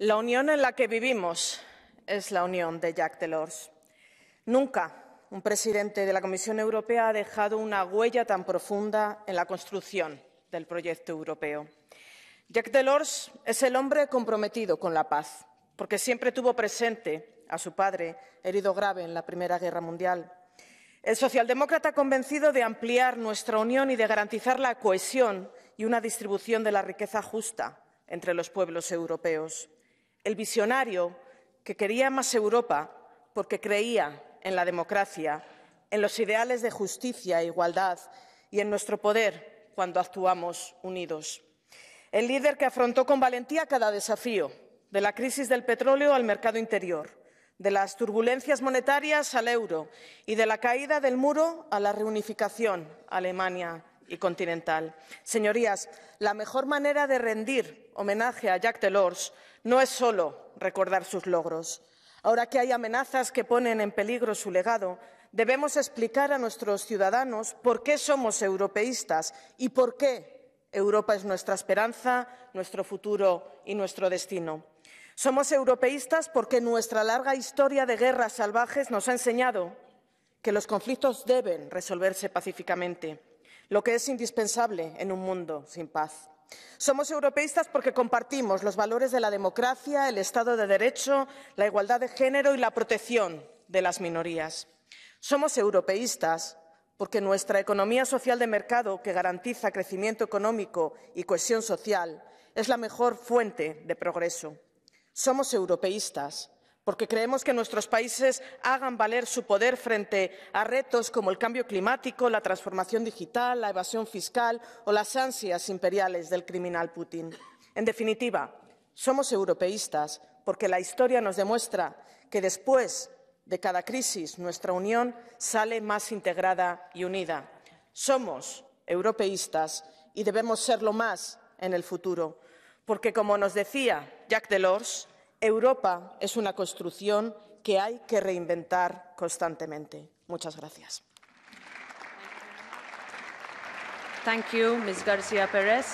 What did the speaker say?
La unión en la que vivimos es la unión de Jacques Delors. Nunca un presidente de la Comisión Europea ha dejado una huella tan profunda en la construcción del proyecto europeo. Jacques Delors es el hombre comprometido con la paz, porque siempre tuvo presente a su padre, herido grave en la Primera Guerra Mundial. El socialdemócrata convencido de ampliar nuestra unión y de garantizar la cohesión y una distribución de la riqueza justa entre los pueblos europeos el visionario que quería más Europa porque creía en la democracia, en los ideales de justicia e igualdad y en nuestro poder cuando actuamos unidos. El líder que afrontó con valentía cada desafío, de la crisis del petróleo al mercado interior, de las turbulencias monetarias al euro y de la caída del muro a la reunificación Alemania y continental. Señorías, la mejor manera de rendir homenaje a Jacques Delors no es solo recordar sus logros. Ahora que hay amenazas que ponen en peligro su legado, debemos explicar a nuestros ciudadanos por qué somos europeístas y por qué Europa es nuestra esperanza, nuestro futuro y nuestro destino. Somos europeístas porque nuestra larga historia de guerras salvajes nos ha enseñado que los conflictos deben resolverse pacíficamente lo que es indispensable en un mundo sin paz. Somos europeístas porque compartimos los valores de la democracia, el Estado de Derecho, la igualdad de género y la protección de las minorías. Somos europeístas porque nuestra economía social de mercado, que garantiza crecimiento económico y cohesión social, es la mejor fuente de progreso. Somos europeístas porque creemos que nuestros países hagan valer su poder frente a retos como el cambio climático, la transformación digital, la evasión fiscal o las ansias imperiales del criminal Putin. En definitiva, somos europeístas porque la historia nos demuestra que después de cada crisis nuestra Unión sale más integrada y unida. Somos europeístas y debemos serlo más en el futuro, porque como nos decía Jacques Delors, Europa es una construcción que hay que reinventar constantemente. Muchas gracias. García